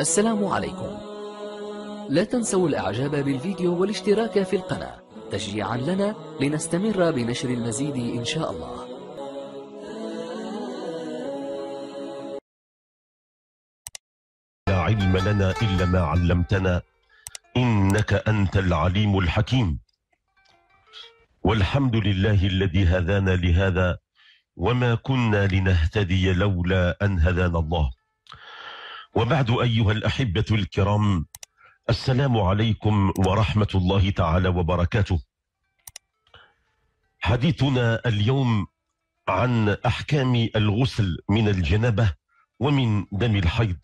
السلام عليكم لا تنسوا الاعجاب بالفيديو والاشتراك في القناة تشجيعا لنا لنستمر بنشر المزيد ان شاء الله لا علم لنا الا ما علمتنا انك انت العليم الحكيم والحمد لله الذي هدانا لهذا وما كنا لنهتدي لولا ان هدانا الله وبعد أيها الأحبة الكرام السلام عليكم ورحمة الله تعالى وبركاته حديثنا اليوم عن أحكام الغسل من الجنابة ومن دم الحيض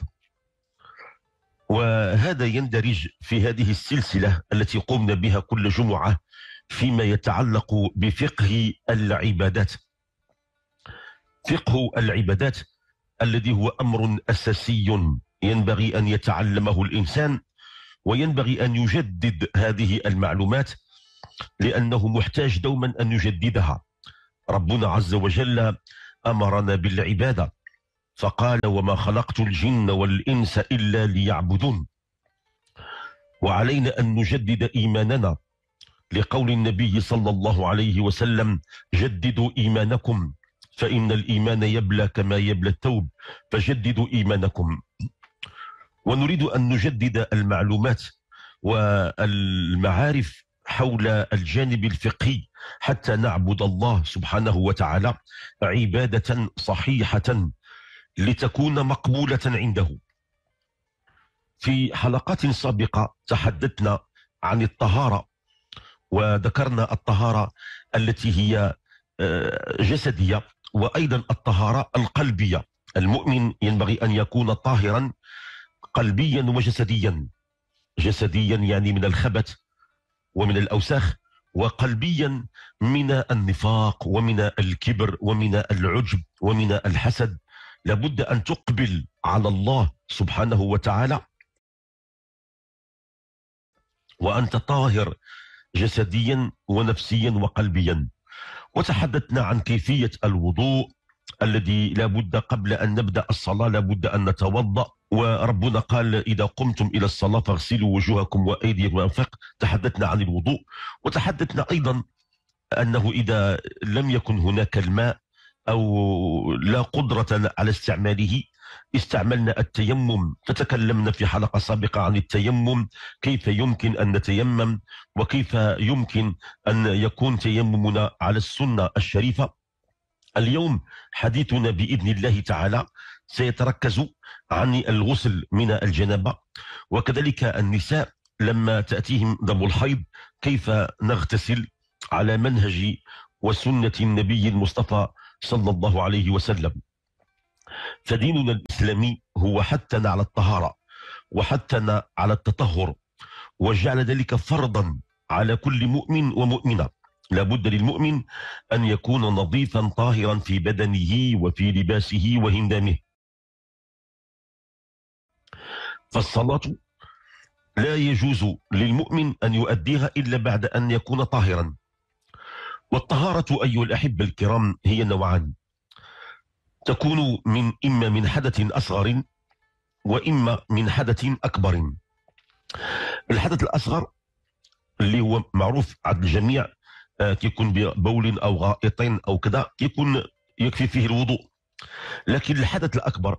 وهذا يندرج في هذه السلسلة التي قمنا بها كل جمعة فيما يتعلق بفقه العبادات فقه العبادات الذي هو أمر أساسي ينبغي أن يتعلمه الإنسان وينبغي أن يجدد هذه المعلومات لأنه محتاج دوما أن يجددها ربنا عز وجل أمرنا بالعبادة فقال وما خلقت الجن والإنس إلا ليعبدون وعلينا أن نجدد إيماننا لقول النبي صلى الله عليه وسلم جددوا إيمانكم فإن الإيمان يبلى كما يبلى الثوب فجددوا إيمانكم ونريد أن نجدد المعلومات والمعارف حول الجانب الفقهي حتى نعبد الله سبحانه وتعالى عبادة صحيحة لتكون مقبولة عنده في حلقات سابقة تحدثنا عن الطهارة وذكرنا الطهارة التي هي آه، جسدية وأيضا الطهارة القلبية المؤمن ينبغي أن يكون طاهرا قلبيا وجسديا جسديا يعني من الخبث ومن الأوساخ وقلبيا من النفاق ومن الكبر ومن العجب ومن الحسد لابد أن تقبل على الله سبحانه وتعالى وأنت طاهر جسديا ونفسيا وقلبيا وتحدثنا عن كيفية الوضوء الذي لابد قبل أن نبدأ الصلاة لابد أن نتوضأ وربنا قال إذا قمتم إلى الصلاة فاغسلوا وجوهكم وأيديكم وأنفق تحدثنا عن الوضوء وتحدثنا أيضا أنه إذا لم يكن هناك الماء أو لا قدرة على استعماله استعملنا التيمم فتكلمنا في حلقة سابقة عن التيمم كيف يمكن أن نتيمم وكيف يمكن أن يكون تيممنا على السنة الشريفة اليوم حديثنا بإذن الله تعالى سيتركز عن الغسل من الجنابة وكذلك النساء لما تأتيهم دم الحيض كيف نغتسل على منهج وسنة النبي المصطفى صلى الله عليه وسلم فديننا الإسلامي هو حثنا على الطهارة وحثنا على التطهر وجعل ذلك فرضا على كل مؤمن ومؤمنة لابد للمؤمن أن يكون نظيفا طاهرا في بدنه وفي لباسه وهندامه فالصلاة لا يجوز للمؤمن أن يؤديها إلا بعد أن يكون طاهرا والطهارة أيها الأحبة الكرام هي نوعان تكون من إما من حدث أصغر وإما من حدث أكبر الحدث الأصغر اللي هو معروف عند الجميع آه، كيكون ببول أو غائط أو كذا كيكون يكفي فيه الوضوء لكن الحدث الأكبر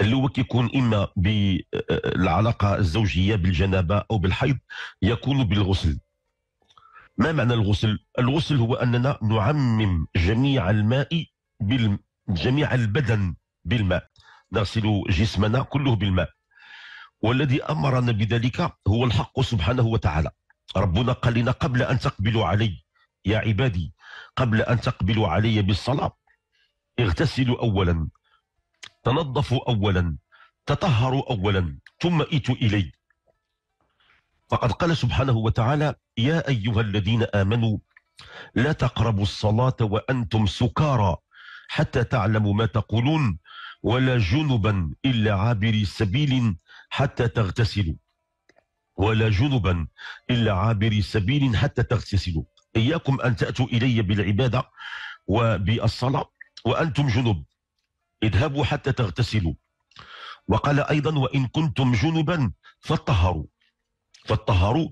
اللي هو كيكون إما بالعلاقة آه، الزوجية بالجنابة أو بالحيض يكون بالغسل ما معنى الغسل؟ الغسل هو أننا نعمم جميع الماء بالماء جميع البدن بالماء نغسل جسمنا كله بالماء والذي أمرنا بذلك هو الحق سبحانه وتعالى ربنا قال لنا قبل أن تقبلوا علي يا عبادي قبل أن تقبلوا علي بالصلاة اغتسلوا أولا تنظفوا أولا تطهروا أولا ثم ائتوا إلي فقد قال سبحانه وتعالى يا أيها الذين آمنوا لا تقربوا الصلاة وأنتم سكارى حتى تعلموا ما تقولون ولا جنبا إلا عابري سبيل حتى تغتسلوا ولا جنبا إلا عابري سبيل حتى تغتسلوا إياكم أن تأتوا إلي بالعبادة وبالصلاة وأنتم جنب اذهبوا حتى تغتسلوا وقال أيضا وإن كنتم جنبا فطهروا فالطهر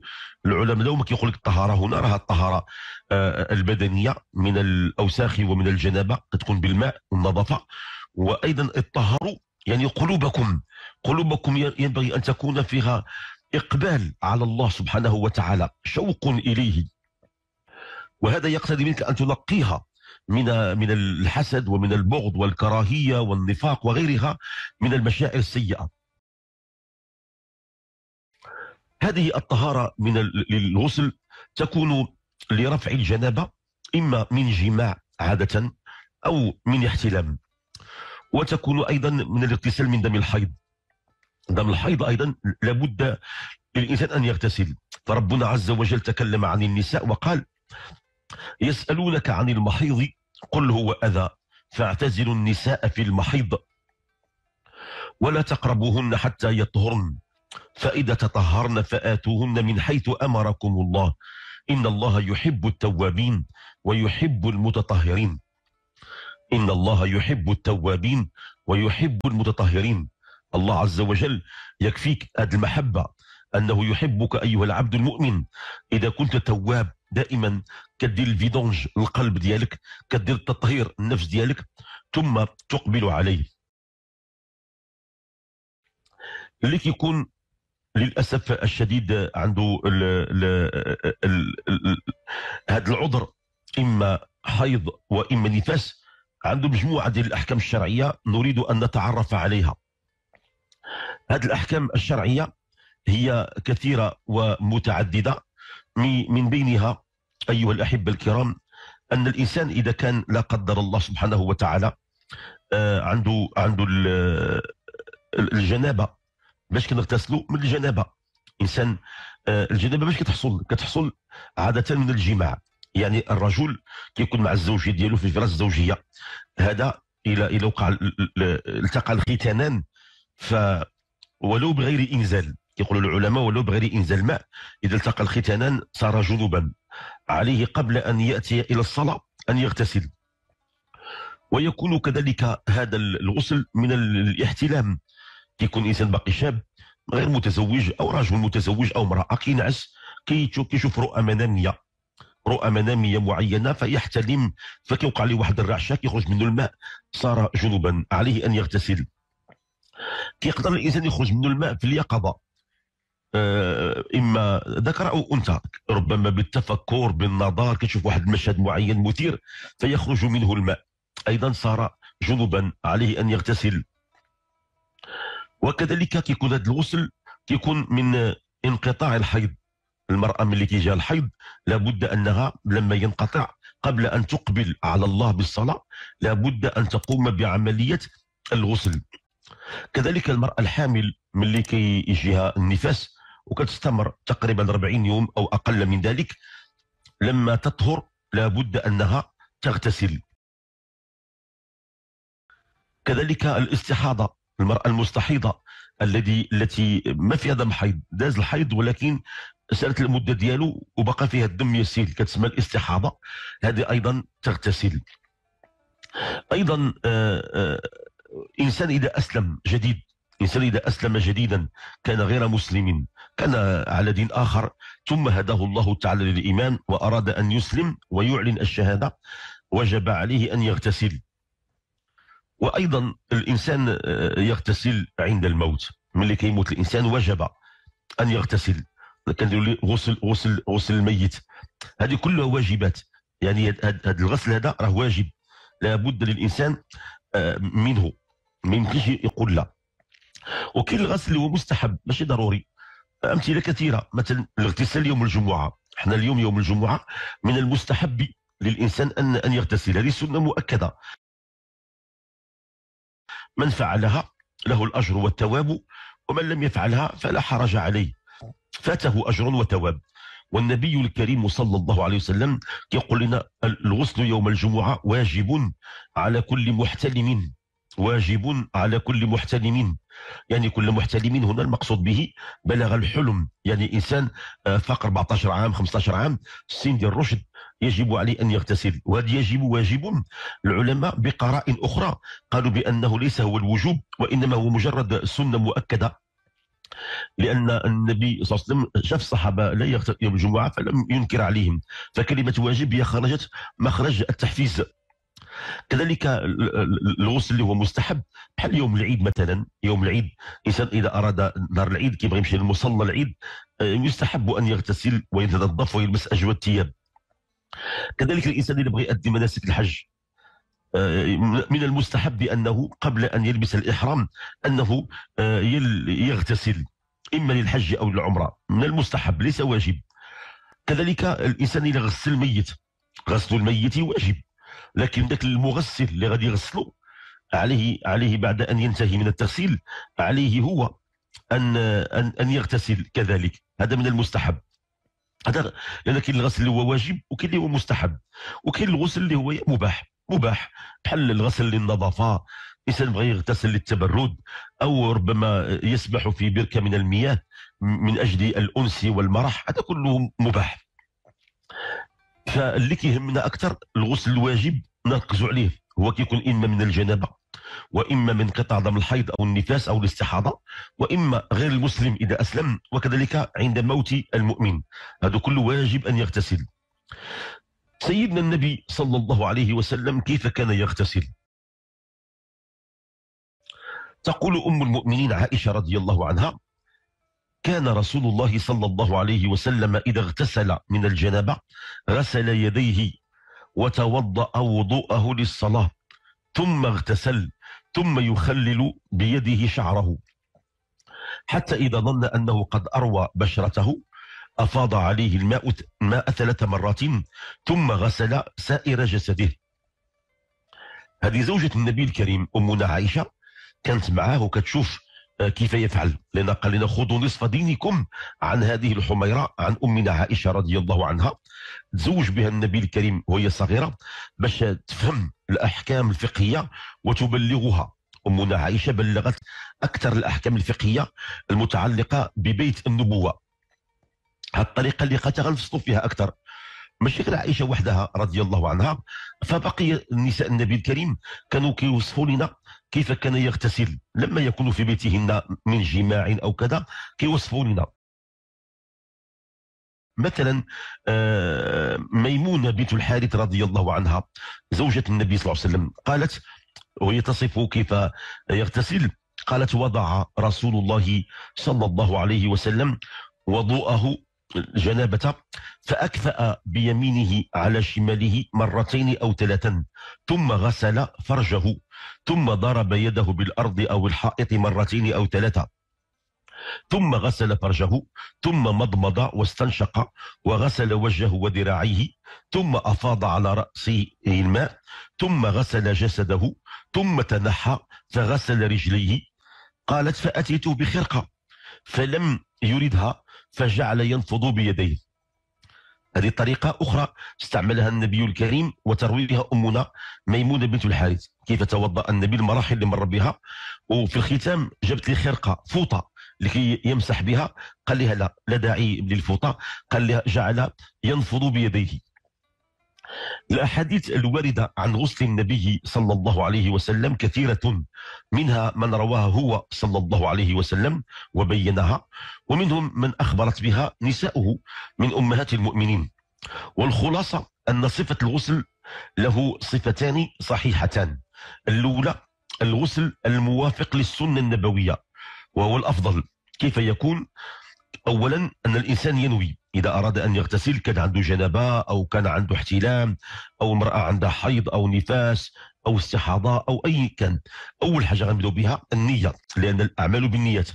العلماء لو ما كيقول لك الطهاره هنا راها الطهاره آه، البدنيه من الاوساخ ومن الجنابه كتكون بالماء والنظافه وايضا الطهر يعني قلوبكم قلوبكم ينبغي ان تكون فيها اقبال على الله سبحانه وتعالى شوق اليه وهذا يقتضي منك ان تنقيها من من الحسد ومن البغض والكراهيه والنفاق وغيرها من المشاعر السيئه هذه الطهارة من الغسل تكون لرفع الجنابة إما من جماع عادة أو من احتلام وتكون أيضا من الاغتسال من دم الحيض دم الحيض أيضا لابد للإنسان أن يغتسل فربنا عز وجل تكلم عن النساء وقال يسألونك عن المحيض قل هو أذى فاعتزلوا النساء في المحيض ولا تقربوهن حتى يطهرن فإذا تطهرن فآتوهن من حيث أمركم الله إن الله يحب التوابين ويحب المتطهرين إن الله يحب التوابين ويحب المتطهرين الله عز وجل يكفيك هذه المحبة أنه يحبك أيها العبد المؤمن إذا كنت تواب دائما كدير الفيدونج القلب ديالك كدير التطهير النفس ديالك ثم تقبل عليه اللي كيكون للاسف الشديد عنده هذا العذر اما حيض واما نفاس عنده مجموعه ديال الاحكام الشرعيه نريد ان نتعرف عليها هذه الاحكام الشرعيه هي كثيره ومتعدده من بينها ايها الاحبه الكرام ان الانسان اذا كان لا قدر الله سبحانه وتعالى آه، عنده عنده الجنابه باش كنغتسلوا من الجنابه انسان آه، الجنابه باش كتحصل كتحصل عاده من الجماع يعني الرجل كيكون مع الزوجيه ديالو في الفراش الزوجيه هذا الى الى وقع التقى الختانان ف ولو بغير انزال يقول العلماء ولو بغير انزال ماء اذا التقى الختانان صار جنوبا عليه قبل ان ياتي الى الصلاه ان يغتسل ويكون كذلك هذا الغسل من الاحتلام كيكون انسان باقي شاب غير متزوج او رجل متزوج او امراه كينعس كيشوف رؤى مناميه رؤى مناميه معينه فيحتلم فكيوقع له واحد الرعشه كيخرج منه الماء صار جنوبا عليه ان يغتسل كيقدر الانسان يخرج منه الماء في اليقظه آه، اما ذكر او انثى ربما بالتفكر بالنظر كيشوف واحد المشهد معين مثير فيخرج منه الماء ايضا صار جنوبا عليه ان يغتسل وكذلك كيكون هذا الغسل كيكون من انقطاع الحيض المرأة ملي كيجيها الحيض لابد أنها لما ينقطع قبل أن تقبل على الله بالصلاة لابد أن تقوم بعملية الغسل كذلك المرأة الحامل ملي كيجيها النفاس وكتستمر تقريبا 40 يوم أو أقل من ذلك لما تطهر لابد أنها تغتسل كذلك الاستحاضة المرأة المستحيضة الذي التي ما فيها دم حيض داز الحيض ولكن سالت المده ديالو وبقى فيها الدم يسيل كتسمى الاستحاضه هذه ايضا تغتسل ايضا آه، آه، انسان اذا اسلم جديد انسان اذا اسلم جديدا كان غير مسلم كان على دين اخر ثم هداه الله تعالى للايمان واراد ان يسلم ويعلن الشهاده وجب عليه ان يغتسل وايضا الانسان آه، يغتسل عند الموت ملي كيموت الانسان وجب ان يغتسل كنديروا غسل غسل غسل الميت هذه كلها واجبات يعني هذا الغسل هذا راه واجب لابد للانسان آه، منه ما يمكنش يقول لا وكاين الغسل هو مستحب ماشي ضروري امثله كثيره مثلا الاغتسال يوم الجمعه احنا اليوم يوم الجمعه من المستحب للانسان ان ان يغتسل هذه سنه مؤكده من فعلها له الأجر والتواب ومن لم يفعلها فلا حرج عليه فاته أجر وتواب والنبي الكريم صلى الله عليه وسلم يقول لنا الغسل يوم الجمعة واجب على كل محتلم واجب على كل محتلم يعني كل محتلم هنا المقصود به بلغ الحلم يعني إنسان آه، فاق 14 عام 15 عام سن الرشد يجب عليه أن يغتسل وهذا يجب واجب العلماء بقراء أخرى قالوا بأنه ليس هو الوجوب وإنما هو مجرد سنة مؤكدة لان النبي صلى الله عليه وسلم شاف الصحابه لا يغتسل يوم الجمعه فلم ينكر عليهم فكلمه واجب هي خرجت مخرج التحفيز كذلك الغسل اللي هو مستحب بحال يوم العيد مثلا يوم العيد الانسان اذا اراد دار العيد كيبغي يمشي للمصلى العيد آه، يستحب ان يغتسل ويتنظف ويلبس اجود الثياب كذلك الانسان اللي بغى يؤدي مناسك الحج آه، من المستحب انه قبل ان يلبس الاحرام انه آه، يغتسل اما للحج او للعمره من المستحب ليس واجب كذلك الانسان اللي غسل الميت غسل الميت واجب لكن ذاك المغسل اللي غادي يغسله عليه عليه بعد ان ينتهي من التغسيل عليه هو ان ان ان يغتسل كذلك هذا من المستحب هذا لان كاين الغسل اللي هو واجب وكاين اللي هو مستحب وكاين الغسل اللي هو مباح مباح بحال الغسل للنظافه الانسان بغى يغتسل للتبرد او ربما يسبح في بركه من المياه من اجل الانس والمرح هذا كله مباح فاللي كيهمنا اكثر الغسل الواجب نركزوا عليه هو كيكون اما من الجنابه وإما من قطع دم الحيض أو النفاس أو الاستحاضة وإما غير المسلم إذا أسلم وكذلك عند موت المؤمن هذا كله واجب أن يغتسل سيدنا النبي صلى الله عليه وسلم كيف كان يغتسل تقول أم المؤمنين عائشة رضي الله عنها كان رسول الله صلى الله عليه وسلم إذا اغتسل من الجنابة غسل يديه وتوضأ وضوءه للصلاة ثم اغتسل ثم يخلل بيده شعره حتى إذا ظن أنه قد أروى بشرته أفاض عليه الماء ماء ثلاث مرات ثم غسل سائر جسده هذه زوجة النبي الكريم أمنا عائشة كانت معاه وكتشوف كيف يفعل لأن قال لنا خذوا نصف دينكم عن هذه الحميرة عن أمنا عائشة رضي الله عنها تزوج بها النبي الكريم وهي صغيرة باش تفهم الأحكام الفقهية وتبلغها أمنا عائشة بلغت أكثر الأحكام الفقهية المتعلقة ببيت النبوة هذه الطريقة اللي قالتها غنفصلوا فيها أكثر ماشي غير عائشه وحدها رضي الله عنها فبقي النساء النبي الكريم كانوا كيوصفوا لنا كيف كان يغتسل لما يكون في بيتهن من جماع أو كذا كيوصفوا لنا مثلا آه، ميمونة بنت الحارث رضي الله عنها زوجة النبي صلى الله عليه وسلم قالت وهي تصف كيف يغتسل قالت وضع رسول الله صلى الله عليه وسلم وضوءه الجنابة فأكفأ بيمينه على شماله مرتين أو ثلاثا ثم غسل فرجه ثم ضرب يده بالأرض أو الحائط مرتين أو ثلاثة ثم غسل فرجه ثم مضمض واستنشق وغسل وجهه وذراعيه ثم أفاض على رأسه الماء ثم غسل جسده ثم تنحى فغسل رجليه قالت فأتيت بخرقة فلم يردها فجعل ينفض بيديه هذه طريقة أخرى استعملها النبي الكريم وترويها أمنا ميمونة بنت الحارث كيف توضأ النبي المراحل اللي مر بها وفي الختام جابت لي خرقة فوطة لكي يمسح بها قال لها لا لا داعي للفوطة قال لها جعل ينفض بيديه الأحاديث الواردة عن غسل النبي صلى الله عليه وسلم كثيرة منها من رواها هو صلى الله عليه وسلم وبينها ومنهم من أخبرت بها نساؤه من أمهات المؤمنين والخلاصة أن صفة الغسل له صفتان صحيحتان الأولى الغسل الموافق للسنة النبوية وهو الأفضل كيف يكون؟ أولا أن الإنسان ينوي إذا أراد أن يغتسل كان عنده جنابة أو كان عنده احتلام أو امرأة عندها حيض أو نفاس أو استحاضة أو أي كان أول حاجة غنبداو بها النية لأن الأعمال بالنيات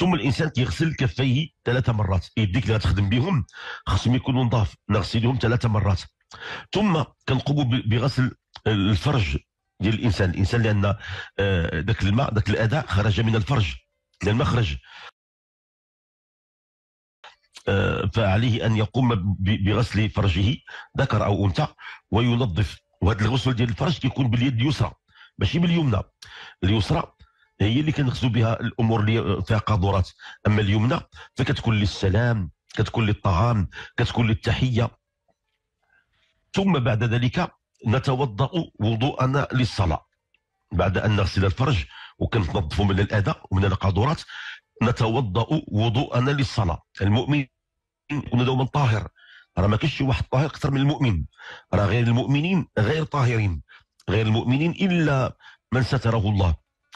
ثم الانسان كيغسل كفيه ثلاث مرات يديك اللي غتخدم بهم خصهم يكونوا نظاف نغسلهم ثلاث مرات ثم كنقوموا بغسل الفرج ديال الانسان الانسان لان ذاك آه، الماء ذاك الاداء خرج من الفرج لان ما خرج فعليه أن يقوم بغسل فرجه ذكر أو أنثى وينظف وهذا الغسل ديال الفرج يكون باليد اليسرى ماشي باليمنى اليسرى هي اللي كنغسلوا بها الامور اللي فيها قاذورات اما اليمنى فكتكون للسلام كتكون للطعام كتكون للتحيه ثم بعد ذلك نتوضا وضوءنا للصلاه بعد ان نغسل الفرج وكنتنظفوا من الاذى ومن القاذورات نتوضا وضوءنا للصلاه المؤمن كن دوما طاهر راه ما كاينش شي واحد طاهر اكثر من المؤمن راه غير المؤمنين غير طاهرين غير المؤمنين الا من ستره الله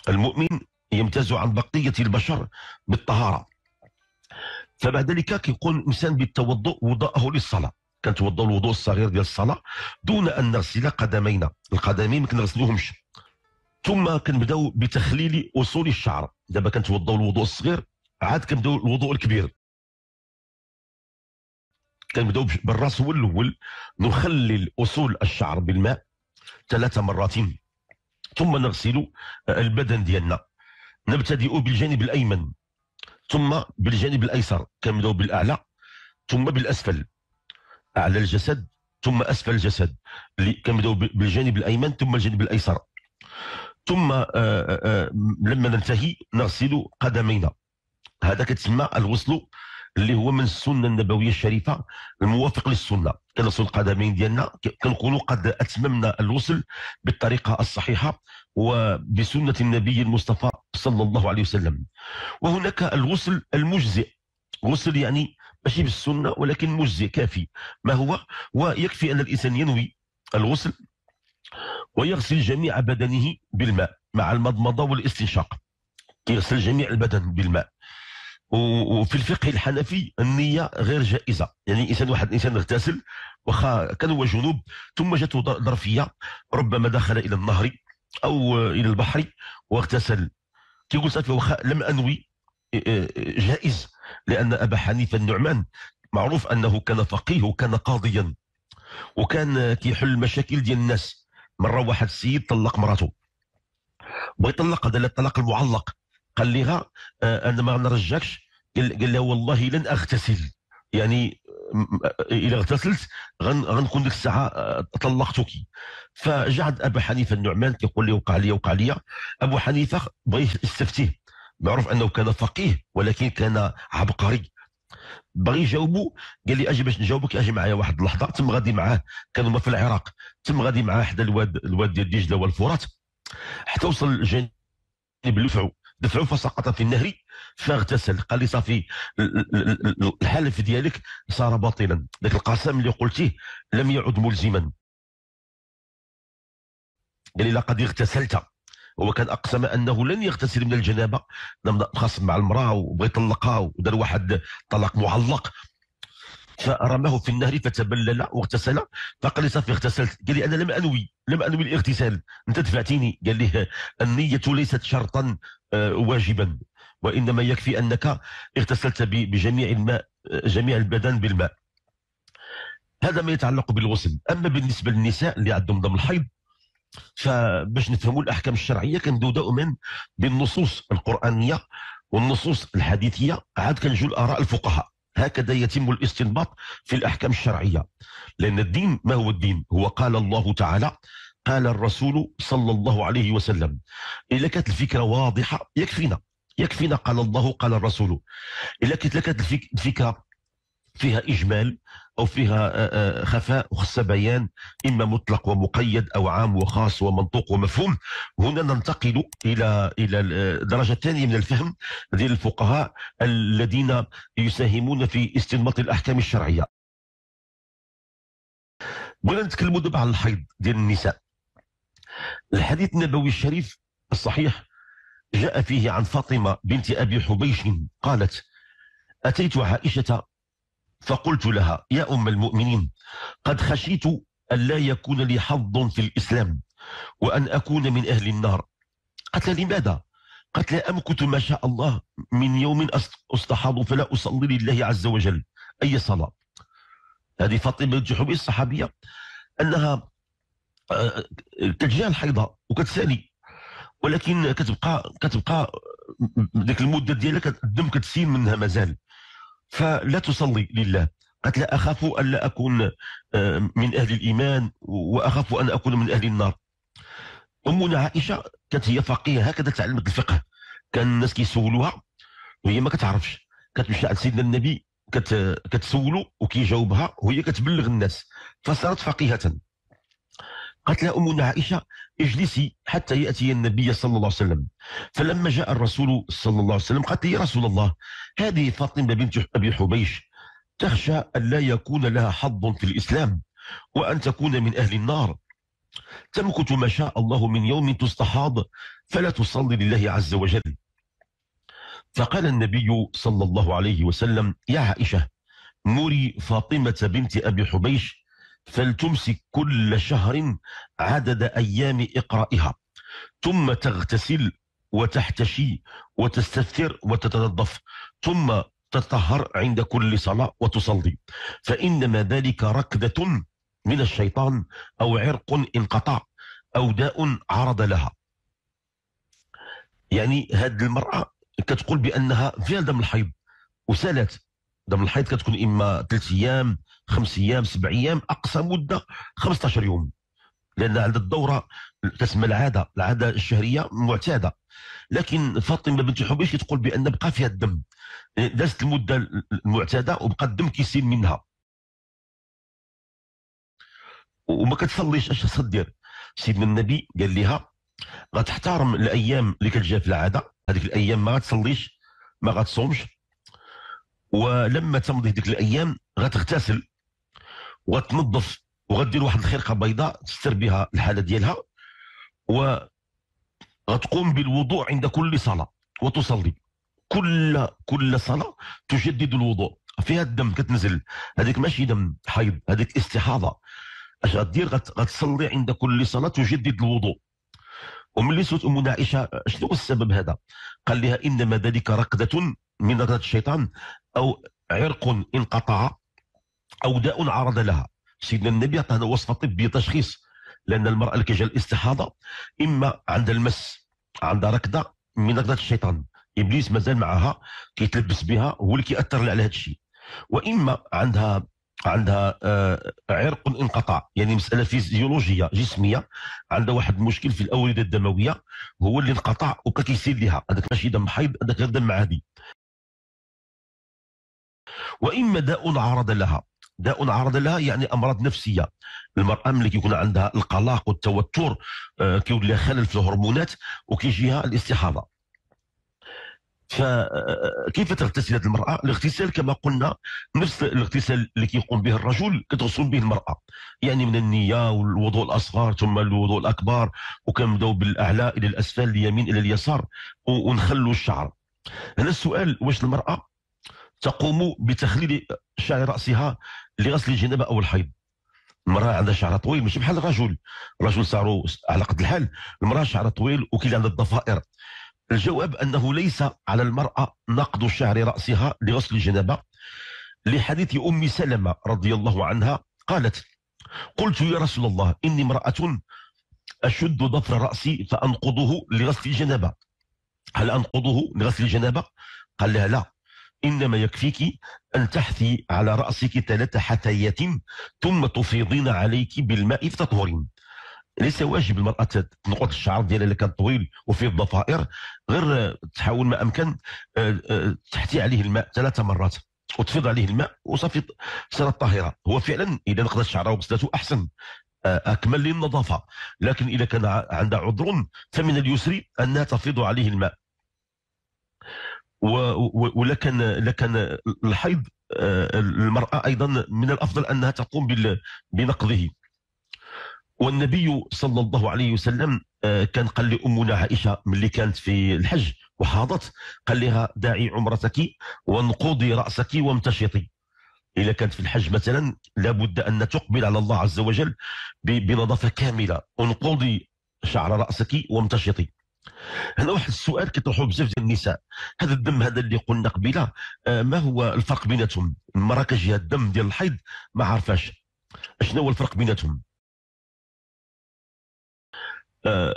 المؤمن يمتاز عن بقيه البشر بالطهاره فبعد ذلك كيكون الانسان بالتوضؤ وضاءه للصلاه توضأ الوضوء الصغير ديال الصلاه دون ان نغسل قدمينا القدمين ما كنغسلوهمش ثم كنبداو بتخليل اصول الشعر دابا كنتوضاو الوضوء الصغير عاد كنبداو الوضوء الكبير كنبداو بالراس هو الاول نخلي اصول الشعر بالماء ثلاث مرات ثم نغسل البدن ديالنا نبتدئ بالجانب الايمن ثم بالجانب الايسر كنبداو بالاعلى ثم بالاسفل اعلى الجسد ثم اسفل الجسد كنبداو بالجانب الايمن ثم الجانب الايسر ثم آه، آه، آه، لما ننتهي نغسل قدمينا هذا كتسمى الوصل اللي هو من السنه النبويه الشريفه الموافق للسنه كنصل القدمين ديالنا كنقولوا قد اتممنا الوصل بالطريقه الصحيحه وبسنه النبي المصطفى صلى الله عليه وسلم وهناك الوصل المجزئ غسل يعني ماشي بالسنه ولكن مجزئ كافي ما هو ويكفي ان الانسان ينوي الغسل ويغسل جميع بدنه بالماء مع المضمضه والاستنشاق كيغسل جميع البدن بالماء وفي الفقه الحنفي النية غير جائزة يعني إنسان واحد إنسان اغتسل وخا كان هو جنوب ثم جاته ظرفية ربما دخل إلى النهر أو إلى البحر واغتسل كيقول صافي واخا لم أنوي آه، آه، جائز لأن أبا حنيفة النعمان معروف أنه كان فقيه وكان قاضيا وكان كيحل المشاكل ديال الناس مرة واحد السيد طلق مراته ويطلق هذا الطلاق المعلق قال لها آه، انا ما نرجعكش قال لها والله لن اغتسل يعني اذا اغتسلت غنكون ديك الساعه آه، طلقتك فجعد ابا حنيفه النعمان كيقول لي وقع لي وقع لي ابو حنيفه بغى يستفتيه معروف انه كان فقيه ولكن كان عبقري بغي يجاوبه قال لي اجي باش نجاوبك اجي معايا واحد اللحظه تم غادي معاه كانوا في العراق تم غادي معاه حدا الواد الواد ديال دجله والفرات حتى وصل الجانب اللي دفع فسقط في النهر فاغتسل قال لي صافي الحلف ديالك صار باطلا ذاك القسم اللي قلتيه لم يعد ملزما قال لي لقد اغتسلت هو كان اقسم انه لن يغتسل من الجنابه خاصم مع المراه وبغى يطلقها ودار واحد طلاق معلق فرماه في النهر فتبلل واغتسل فقال لي صافي اغتسلت قال لي انا لم انوي لم انوي الاغتسال انت دفعتيني قال لي النيه ليست شرطا آه، واجبا وانما يكفي انك اغتسلت بجميع الماء آه، جميع البدن بالماء هذا ما يتعلق بالغسل اما بالنسبه للنساء اللي عندهم دم الحيض فباش نفهموا الاحكام الشرعيه كندو دائما بالنصوص القرانيه والنصوص الحديثيه عاد كنجو الاراء الفقهاء هكذا يتم الاستنباط في الاحكام الشرعيه لان الدين ما هو الدين هو قال الله تعالى قال الرسول صلى الله عليه وسلم إذا كانت الفكرة واضحة يكفينا يكفينا قال الله قال الرسول إذا كانت لك الفكرة فيها إجمال أو فيها آه، آه، خفاء وخص بيان إما مطلق ومقيد أو عام وخاص ومنطوق ومفهوم هنا ننتقل إلى إلى درجة ثانية من الفهم ديال الفقهاء الذين يساهمون في استنباط الأحكام الشرعية بغينا نتكلموا دابا على الحيض ديال النساء الحديث النبوي الشريف الصحيح جاء فيه عن فاطمة بنت أبي حبيش قالت أتيت عائشة فقلت لها يا أم المؤمنين قد خشيت أن لا يكون لي حظ في الإسلام وأن أكون من أهل النار قالت لماذا؟ قالت لا أمكت ما شاء الله من يوم أستحاض فلا أصلي لله عز وجل أي صلاة هذه فاطمة بنت حبيش الصحابية أنها كتجي الحيضه وكتسالي ولكن كتبقى كتبقى ديك المده ديالها الدم كتسيل منها مازال فلا تصلي لله قالت لا اخاف الا اكون آه، من اهل الايمان واخاف ان اكون من اهل النار امنا عائشه كانت هي فقيه هكذا تعلمت الفقه كان الناس كيسولوها وهي ما كتعرفش كتمشي عند سيدنا النبي كتسولو وكيجاوبها وهي كتبلغ الناس فصارت فقيهه قالت لها أمنا عائشة اجلسي حتى يأتي النبي صلى الله عليه وسلم فلما جاء الرسول صلى الله عليه وسلم قالت لي يا رسول الله هذه فاطمة بنت أبي حبيش تخشى أن لا يكون لها حظ في الإسلام وأن تكون من أهل النار تمكت ما شاء الله من يوم تستحاض فلا تصلي لله عز وجل فقال النبي صلى الله عليه وسلم يا عائشة موري فاطمة بنت أبي حبيش فلتمسك كل شهر عدد أيام إقرائها ثم تغتسل وتحتشي وتستثر وتتنظف ثم تطهر عند كل صلاة وتصلي فإنما ذلك ركدة من الشيطان أو عرق انقطع أو داء عرض لها يعني هذه المرأة كتقول بأنها في دم الحيض وسالت دم الحيض كتكون اما ثلاث ايام خمس ايام سبع ايام اقصى مده 15 يوم لان عند الدوره تسمى العاده العاده الشهريه معتاده لكن فاطمه بنت حبيش تقول بان بقى فيها الدم دازت المده المعتاده وبقى الدم كيسيل منها وما كتصليش اش دير سيدنا النبي قال لها غتحترم الايام اللي كتجي في العاده هذيك الايام ما غتصليش ما غتصومش ولما تمضي ديك الايام غتغتسل وغتنظف وغدير واحد الخرقه بيضاء تستر بها الحاله ديالها و غتقوم بالوضوء عند كل صلاه وتصلي كل كل صلاه تجدد الوضوء فيها الدم كتنزل هذيك ماشي دم حيض هذيك استحاضه اش غدير غتصلي عند كل صلاه تجدد الوضوء وملي سوت امنا عائشه شنو السبب هذا؟ قال لها انما ذلك رقده من نظرة الشيطان أو عرق انقطع أو داء عرض لها سيدنا النبي أعطانا وصفة طبية تشخيص لأن المرأة اللي كيجي الاستحاضة إما عند المس عندها ركضة من ركضة الشيطان إبليس مازال معها كيتلبس بها هو اللي كيأثر على هذا الشيء وإما عندها عندها آه، عرق انقطع يعني مساله فيزيولوجيه جسميه عندها واحد المشكل في الاورده الدمويه هو اللي انقطع وكيسير لها هذاك ماشي دم حيض هذاك غير دم عادي واما داء عرض لها داء عرض لها يعني امراض نفسيه المراه ملي كيكون عندها القلق والتوتر آه، كيولي لها خلل في الهرمونات وكيجيها الاستحاضه فكيف آه، آه، تغتسل هذه المراه؟ الاغتسال كما قلنا نفس الاغتسال اللي كيقوم به الرجل كتغسل به المراه يعني من النيه والوضوء الاصغر ثم الوضوء الاكبر وكنبداو بالاعلى الى الاسفل اليمين الى اليسار ونخلوا الشعر هنا السؤال واش المراه تقوم بتخليل شعر راسها لغسل الجنابه او الحيض المراه عندها شعر طويل مش بحال الرجل الرجل شعره على قد الحال المراه شعرها طويل وكيل عندها الضفائر الجواب انه ليس على المراه نقض شعر راسها لغسل الجنابه لحديث ام سلمه رضي الله عنها قالت قلت يا رسول الله اني امراه اشد ضفر راسي فانقضه لغسل الجنابه هل انقضه لغسل الجنابه قال لها لا إنما يكفيك أن تحثي على رأسك ثلاث حثيات ثم تفيضين عليك بالماء فتطهرين ليس واجب المرأة تنقط الشعر ديالها اللي كان طويل وفي الضفائر غير تحاول ما أمكن آه، آه، تحتي عليه الماء ثلاث مرات وتفيض عليه الماء وصافي صارت طاهرة هو فعلا إذا نقضت شعرها وغسلته أحسن آه، أكمل للنظافة لكن إذا كان عندها عذر فمن اليسر أنها تفيض عليه الماء ولكن لكن الحيض آه، المرأة أيضا من الأفضل أنها تقوم بنقضه والنبي صلى الله عليه وسلم آه، كان قال لأمنا عائشة ملي كانت في الحج وحاضت قال لها داعي عمرتك وانقضي رأسك وامتشطي إذا كانت في الحج مثلا لابد أن تقبل على الله عز وجل بنظافة كاملة انقضي شعر رأسك وامتشطي هنا واحد السؤال كيطرحوه بزاف ديال النساء هذا الدم هذا اللي قلنا قبيله آه، ما هو الفرق بيناتهم المراه كجيها الدم ديال الحيض ما عارفاش شنو هو الفرق بيناتهم آه،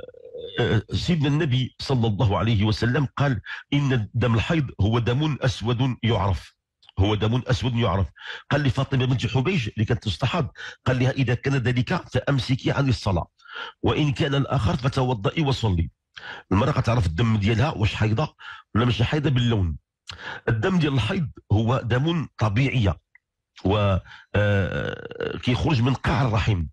آه، سيدنا النبي صلى الله عليه وسلم قال ان دم الحيض هو دم اسود يعرف هو دم اسود يعرف قال لفاطمه بنت حبيش اللي كانت تصطحب قال لها اذا كان ذلك فامسكي عن الصلاه وان كان الاخر فتوضئي وصلي المراه كتعرف الدم ديالها واش حايضه ولا ماشي حايضه باللون الدم ديال الحيض هو دم طبيعيه و آه، آه، كيخرج من قاع الرحم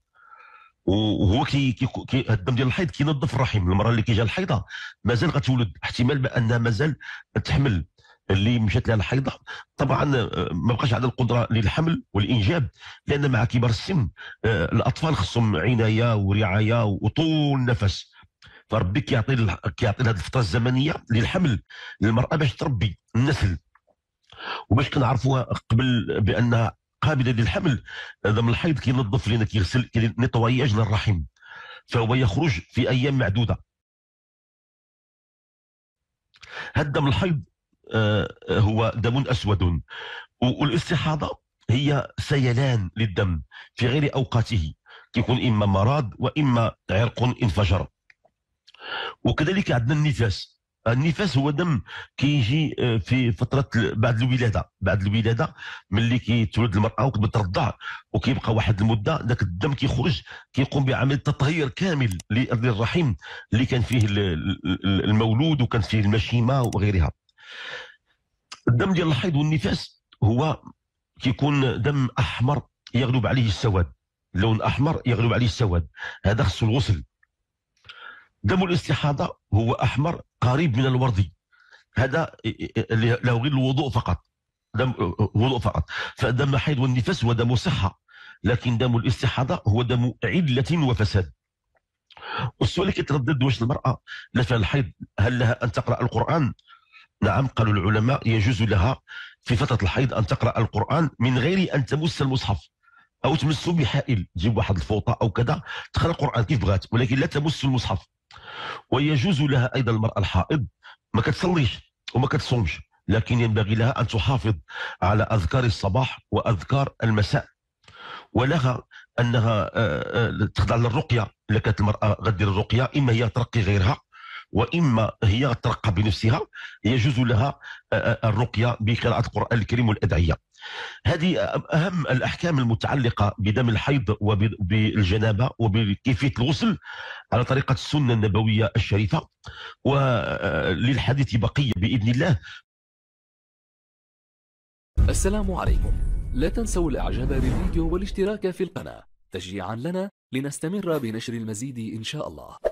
وهو كي, كي الدم ديال الحيض كينظف الرحم المراه اللي كيجي الحيضه مازال غتولد احتمال بانها مازال تحمل اللي مشات لها الحيضه طبعا آه، ما بقاش عندها القدره للحمل والانجاب لان مع كبر السن الاطفال خصهم عنايه ورعايه وطول نفس فربي كيعطي كيعطي هذه الفتره الزمنيه للحمل للمراه باش تربي النسل وباش كنعرفوها قبل بانها قابله للحمل هذا دم الحيض كينظف لنا كيغسل كيدير للرحم فهو يخرج في ايام معدوده هذا الدم الحيض آه، هو دم اسود والاستحاضه هي سيلان للدم في غير اوقاته كيكون اما مرض واما عرق انفجر وكذلك عندنا النفاس النفاس هو دم كيجي آه، في فتره بعد الولاده بعد الولاده ملي كيتولد المراه وكتبترضع وكيبقى واحد المده ذاك الدم كيخرج كيقوم بعمل تطهير كامل للرحم اللي كان فيه المولود وكان فيه المشيمه وغيرها الدم ديال الحيض والنفاس هو كيكون دم احمر يغلب عليه السواد لون احمر يغلب عليه السواد هذا خصو الغسل دم الاستحاضه هو احمر قريب من الوردي هذا له غير الوضوء فقط دم وضوء فقط فدم حيض والنفاس هو دم صحه لكن دم الاستحاضه هو دم عله وفساد والسؤال اللي كيتردد واش المراه اللي الحيض هل لها ان تقرا القران؟ نعم قالوا العلماء يجوز لها في فتره الحيض ان تقرا القران من غير ان تمس المصحف او تمسه بحائل تجيب واحد الفوطه او كذا تقرا القران كيف بغات ولكن لا تمس المصحف ويجوز لها ايضا المراه الحائض ما كتصليش وما كتصومش لكن ينبغي لها ان تحافظ على اذكار الصباح واذكار المساء ولها انها آه، آه، تخضع للرقيه الا كانت المراه غدير الرقيه اما هي ترقي غيرها واما هي ترقى بنفسها يجوز لها آه، الرقيه بقراءه القران الكريم والادعيه هذه أهم الأحكام المتعلقة بدم الحيض وبالجنابة وبكيفية الغسل على طريقة السنة النبوية الشريفة وللحديث بقية بإذن الله السلام عليكم لا تنسوا الاعجاب بالفيديو والاشتراك في القناة تشجيعا لنا لنستمر بنشر المزيد إن شاء الله